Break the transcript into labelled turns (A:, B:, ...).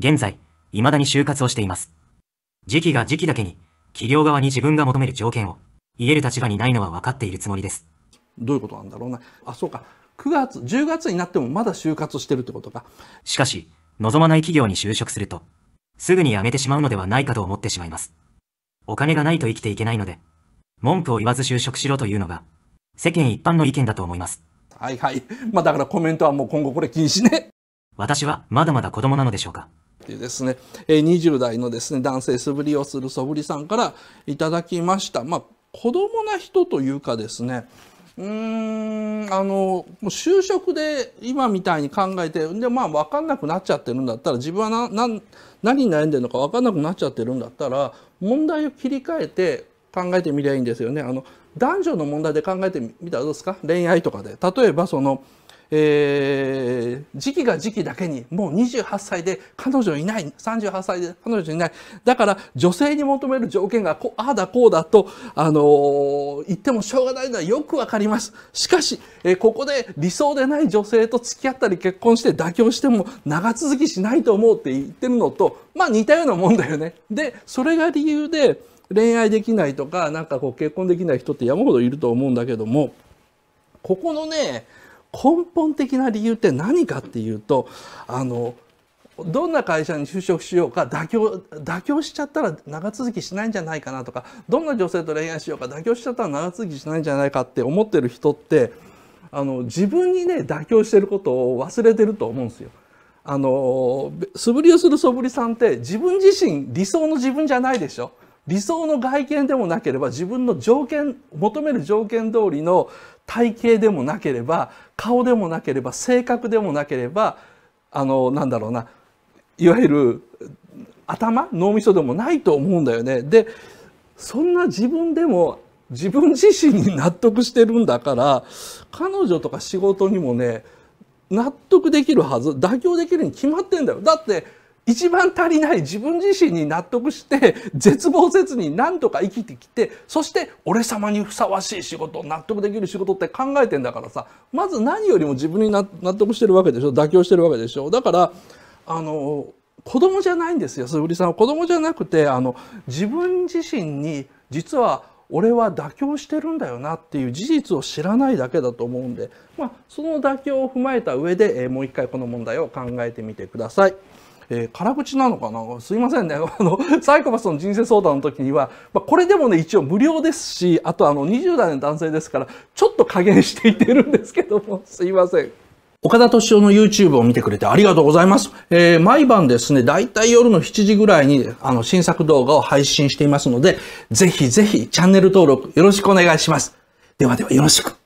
A: 現在、未だに就活をしています。時期が時期だけに、企業側に自分が求める条件を、言える立場にないのは分かっているつもりです。どういうことなんだろうな。あ、そうか。9月、10月になってもまだ就活してるってことか。しかし、望まない企業に就職すると、すぐに辞めてしまうのではないかと思ってしまいます。お金がないと生きていけないので、文句を言わず就職しろというのが、世間一般の意見だと思います。
B: はいはい。まあだからコメントはもう今後これ禁止ね。
A: 私はまだまだ子供なのでしょうか。
B: っていうですね、20代のですね、男性素振りをする素振りさんからいただきました。まあ、子供な人というかですね、うーんあのもう就職で今みたいに考えてでまあ分かんなくなっちゃってるんだったら自分は何何に悩んでるのか分かんなくなっちゃってるんだったら問題を切り替えて考えてみりゃいいんですよね。あの男女の問題で考えてみたらどうですか恋愛とかで。例えばそのえー、時期が時期だけにもう28歳で彼女いない38歳で彼女いないだから女性に求める条件がこうああだこうだと、あのー、言ってもしょうがないのはよくわかりますしかし、えー、ここで理想でない女性と付き合ったり結婚して妥協しても長続きしないと思うって言ってるのとまあ似たようなもんだよね。でそれが理由で恋愛できないとかなんかこう結婚できない人って山ほどいると思うんだけどもここのね根本的な理由って何かっていうとあのどんな会社に就職しようか妥協妥協しちゃったら長続きしないんじゃないかなとかどんな女性と恋愛しようか妥協しちゃったら長続きしないんじゃないかって思ってる人ってあの自分にね妥協してることを忘れてると思うんですよ。あの素振りをする素振りさんって自分自身理想の自分じゃないでしょ。理想の外見でもなければ自分の条件求める条件通りの体型でもなければ顔でもなければ性格でもなければあのなんだろうないわゆる頭脳みそでもないと思うんだよね。でそんな自分でも自分自身に納得してるんだから彼女とか仕事にもね納得できるはず妥協できるに決まってんだよ。だって一番足りない自分自身に納得して絶望せずに何とか生きてきてそして俺様にふさわしい仕事納得できる仕事って考えてんだからさまず何よりも自分に納得してるわけでしょ妥協してるわけでしょだからあの子供じゃないんですよ鈴木さんは子供じゃなくてあの自分自身に実は俺は妥協してるんだよなっていう事実を知らないだけだと思うんで、まあ、その妥協を踏まえた上で、えもう一回この問題を考えてみてください。えー、口なのかなすいませんね。あの、サイコパスの人生相談の時には、まあ、これでもね、一応無料ですし、あとあの、20代の男性ですから、ちょっと加減していってるんですけども、すいません。岡田敏夫の YouTube を見てくれてありがとうございます。えー、毎晩ですね、だいたい夜の7時ぐらいに、あの、新作動画を配信していますので、ぜひぜひチャンネル登録よろしくお願いします。ではではよろしく。